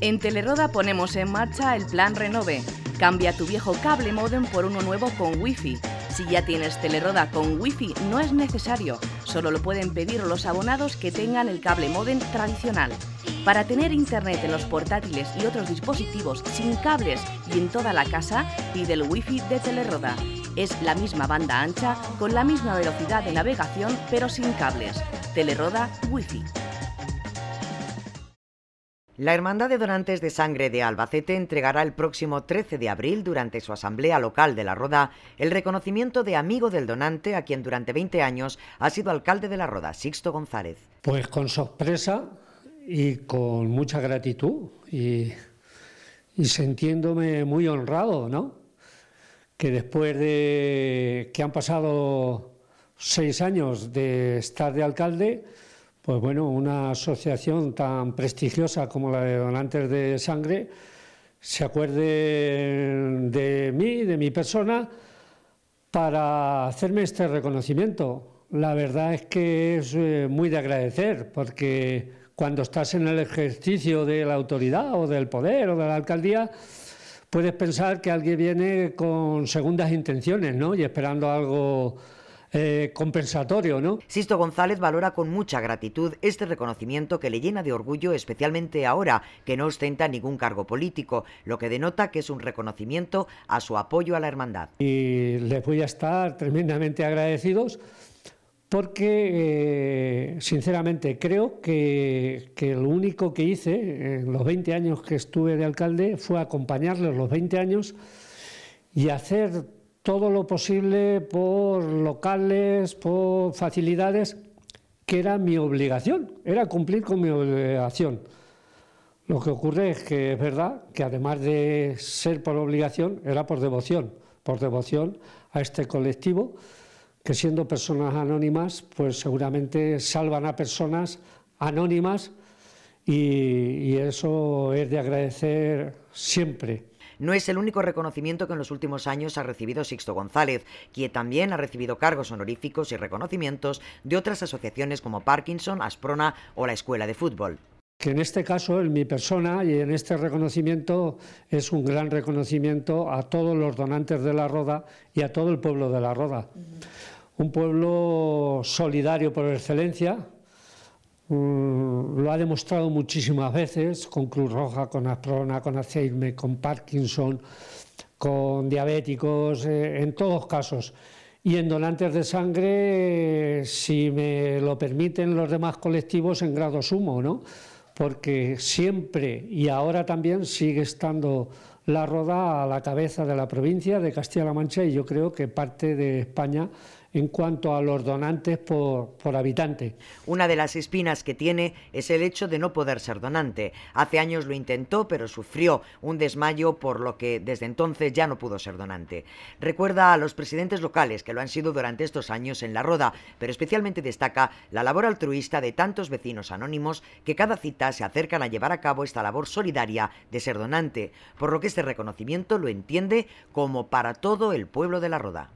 En Teleroda ponemos en marcha el plan Renove. Cambia tu viejo cable modem por uno nuevo con Wi-Fi. Si ya tienes Teleroda con Wi-Fi no es necesario, solo lo pueden pedir los abonados que tengan el cable modem tradicional. Para tener internet en los portátiles y otros dispositivos sin cables y en toda la casa, pide el wifi de Teleroda. Es la misma banda ancha con la misma velocidad de navegación pero sin cables. Teleroda Wi-Fi. La Hermandad de Donantes de Sangre de Albacete entregará el próximo 13 de abril, durante su asamblea local de La Roda, el reconocimiento de amigo del donante a quien durante 20 años ha sido alcalde de La Roda, Sixto González. Pues con sorpresa y con mucha gratitud y, y sintiéndome muy honrado, ¿no? Que después de que han pasado seis años de estar de alcalde, pues bueno, una asociación tan prestigiosa como la de donantes de sangre se acuerde de mí, de mi persona, para hacerme este reconocimiento. La verdad es que es eh, muy de agradecer, porque cuando estás en el ejercicio de la autoridad o del poder o de la alcaldía, puedes pensar que alguien viene con segundas intenciones, ¿no? Y esperando algo eh, compensatorio, ¿no? Sisto González valora con mucha gratitud este reconocimiento que le llena de orgullo, especialmente ahora que no ostenta ningún cargo político, lo que denota que es un reconocimiento a su apoyo a la hermandad. Y les voy a estar tremendamente agradecidos porque eh, sinceramente creo que, que, lo único que hice en los 20 años que estuve de alcalde fue acompañarles los 20 años y hacer todo lo posible por locales, por facilidades, que era mi obligación, era cumplir con mi obligación. Lo que ocurre es que es verdad que además de ser por obligación, era por devoción, por devoción a este colectivo, que siendo personas anónimas, pues seguramente salvan a personas anónimas y, eso es de agradecer siempre no es el único reconocimiento que en los últimos años ha recibido Sixto González, quien también ha recibido cargos honoríficos y reconocimientos de otras asociaciones como Parkinson, Asprona o la Escuela de Fútbol que en este caso, en mi persona y en este reconocimiento, es un gran reconocimiento a todos los donantes de la Roda y a todo el pueblo de la Roda. Un pueblo solidario por excelencia, Mm, lo ha demostrado muchísimas veces con Cruz Roja, con Asprona, con Alzheimer, con Parkinson, con diabéticos, eh, en todos casos. Y en donantes de sangre, si me lo permiten los demás colectivos, en grado sumo, ¿no? Porque siempre y ahora también sigue estando la roda a la cabeza de la provincia de Castilla-La Mancha y yo creo que parte de España en cuanto a los donantes por, por, habitante. Una de las espinas que tiene es el hecho de no poder ser donante. Hace años lo intentó, pero sufrió un desmayo, por lo que desde entonces ya no pudo ser donante. Recuerda a los presidentes locales que lo han sido durante estos años en La Roda, pero especialmente destaca la labor altruista de tantos vecinos anónimos que cada cita se acercan a llevar a cabo esta labor solidaria de ser donante, por lo que este reconocimiento lo entiende como para todo el pueblo de la Roda.